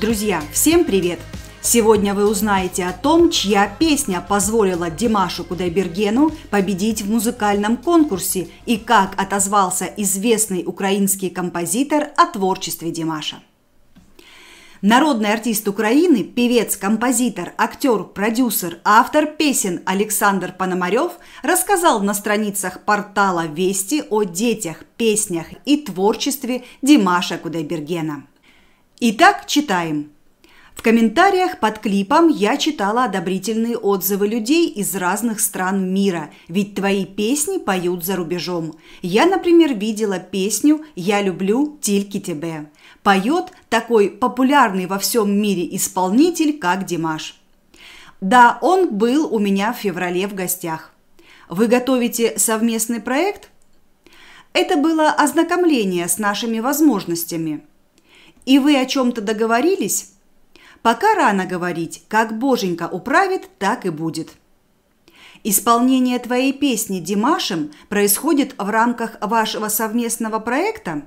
Друзья, всем привет! Сегодня вы узнаете о том, чья песня позволила Димашу Кудайбергену победить в музыкальном конкурсе и как отозвался известный украинский композитор о творчестве Димаша. Народный артист Украины, певец, композитор, актер, продюсер, автор песен Александр Пономарев рассказал на страницах портала «Вести» о детях, песнях и творчестве Димаша Кудайбергена. Итак, читаем. В комментариях под клипом я читала одобрительные отзывы людей из разных стран мира, ведь твои песни поют за рубежом. Я, например, видела песню «Я люблю тильки тебе». Поет такой популярный во всем мире исполнитель, как Димаш. Да, он был у меня в феврале в гостях. Вы готовите совместный проект? Это было ознакомление с нашими возможностями – и вы о чем-то договорились? Пока рано говорить, как боженька управит, так и будет. Исполнение твоей песни Димашем происходит в рамках вашего совместного проекта?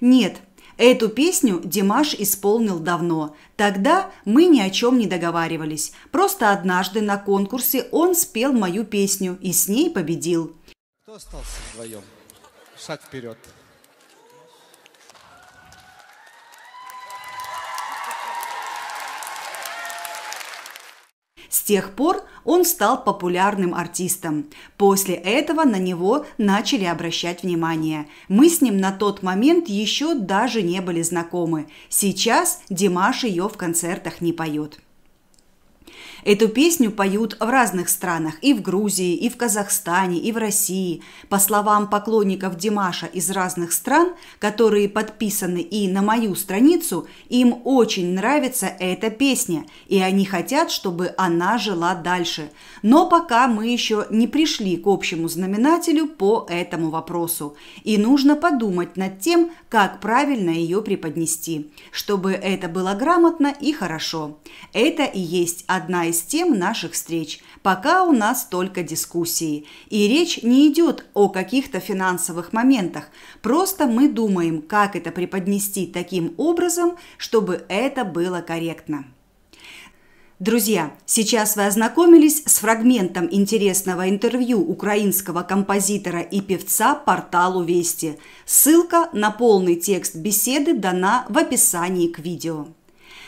Нет, эту песню Димаш исполнил давно. Тогда мы ни о чем не договаривались. Просто однажды на конкурсе он спел мою песню и с ней победил. Кто остался вдвоем? Шаг вперед. тех пор он стал популярным артистом. После этого на него начали обращать внимание. Мы с ним на тот момент еще даже не были знакомы. Сейчас Димаш ее в концертах не поет. Эту песню поют в разных странах – и в Грузии, и в Казахстане, и в России. По словам поклонников Димаша из разных стран, которые подписаны и на мою страницу, им очень нравится эта песня, и они хотят, чтобы она жила дальше. Но пока мы еще не пришли к общему знаменателю по этому вопросу, и нужно подумать над тем, как правильно ее преподнести, чтобы это было грамотно и хорошо. Это и есть одна из из тем наших встреч. Пока у нас только дискуссии. И речь не идет о каких-то финансовых моментах. Просто мы думаем, как это преподнести таким образом, чтобы это было корректно. Друзья, сейчас вы ознакомились с фрагментом интересного интервью украинского композитора и певца порталу Вести. Ссылка на полный текст беседы дана в описании к видео.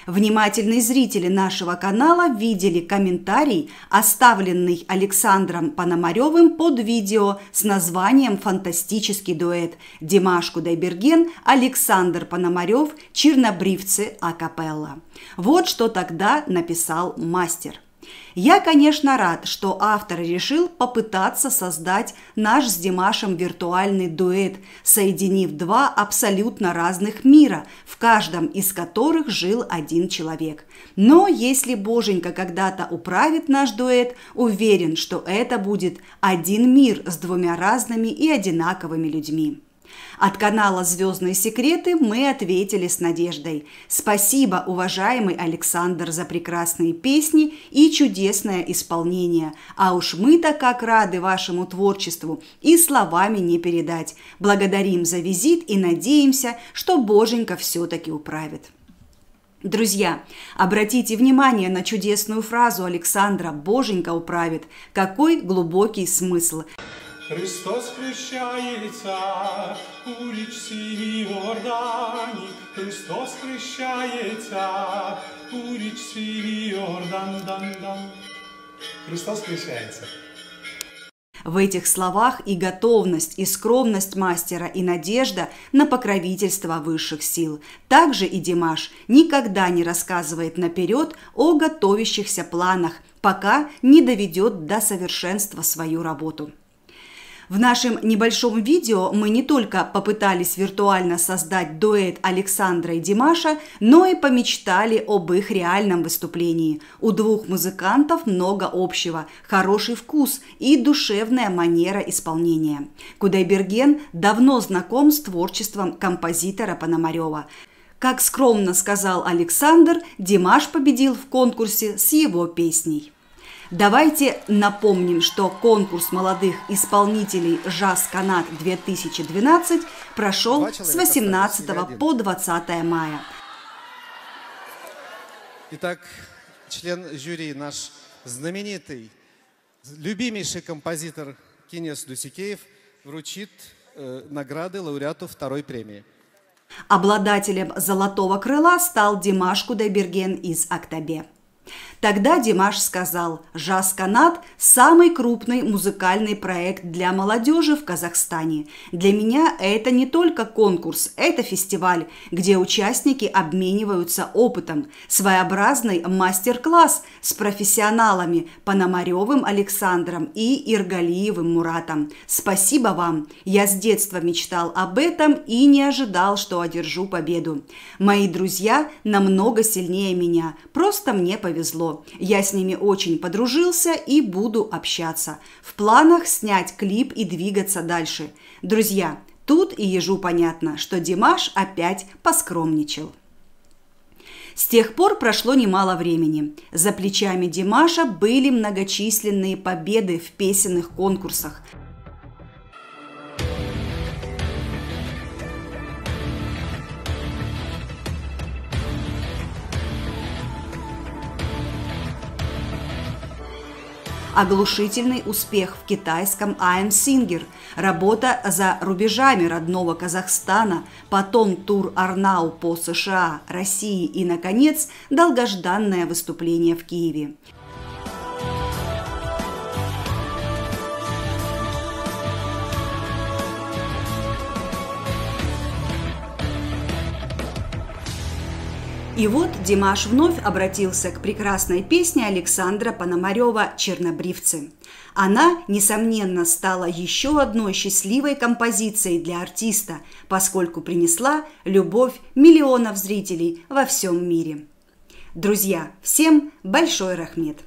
Внимательные зрители нашего канала видели комментарий, оставленный Александром Пономаревым под видео с названием «Фантастический дуэт» Димаш Кудайберген, Александр Пономарев, Чернобривцы Акапелла. Вот что тогда написал мастер – я, конечно, рад, что автор решил попытаться создать наш с Димашем виртуальный дуэт, соединив два абсолютно разных мира, в каждом из которых жил один человек. Но если Боженька когда-то управит наш дуэт, уверен, что это будет один мир с двумя разными и одинаковыми людьми. От канала «Звездные секреты» мы ответили с надеждой. Спасибо, уважаемый Александр, за прекрасные песни и чудесное исполнение. А уж мы-то как рады вашему творчеству и словами не передать. Благодарим за визит и надеемся, что Боженька все-таки управит. Друзья, обратите внимание на чудесную фразу Александра «Боженька управит». Какой глубокий смысл! Христос хрещається у річці Йордані, Христос хрещається у річці Йордан, дан, дан. Христос хрещається. В этих словах и готовность, и скромность мастера, и надежда на покровительство высших сил. Также и Димаш никогда не рассказывает наперед о готовящихся планах, пока не доведет до совершенства свою работу. В нашем небольшом видео мы не только попытались виртуально создать дуэт Александра и Димаша, но и помечтали об их реальном выступлении. У двух музыкантов много общего, хороший вкус и душевная манера исполнения. Кудайберген давно знаком с творчеством композитора Пономарева. Как скромно сказал Александр, Димаш победил в конкурсе с его песней. Давайте напомним, что конкурс молодых исполнителей «Жаз Канат-2012» прошел с 18 по 20 мая. Итак, член жюри наш знаменитый, любимейший композитор Кинес Дусикеев вручит э, награды лауреату второй премии. Обладателем «Золотого крыла» стал Димаш Кудайберген из «Актабе». Тогда Димаш сказал, «Жаз Канат – самый крупный музыкальный проект для молодежи в Казахстане. Для меня это не только конкурс, это фестиваль, где участники обмениваются опытом, своеобразный мастер-класс с профессионалами Пономаревым Александром и Иргалиевым Муратом. Спасибо вам! Я с детства мечтал об этом и не ожидал, что одержу победу. Мои друзья намного сильнее меня, просто мне повезло. Я с ними очень подружился и буду общаться. В планах снять клип и двигаться дальше. Друзья, тут и ежу понятно, что Димаш опять поскромничал. С тех пор прошло немало времени. За плечами Димаша были многочисленные победы в песенных конкурсах – оглушительный успех в китайском «I'm Singer», работа за рубежами родного Казахстана, потом тур Арнау по США, России и, наконец, долгожданное выступление в Киеве. И вот Димаш вновь обратился к прекрасной песне Александра Пономарева «Чернобривцы». Она, несомненно, стала еще одной счастливой композицией для артиста, поскольку принесла любовь миллионов зрителей во всем мире. Друзья, всем большой рахмет!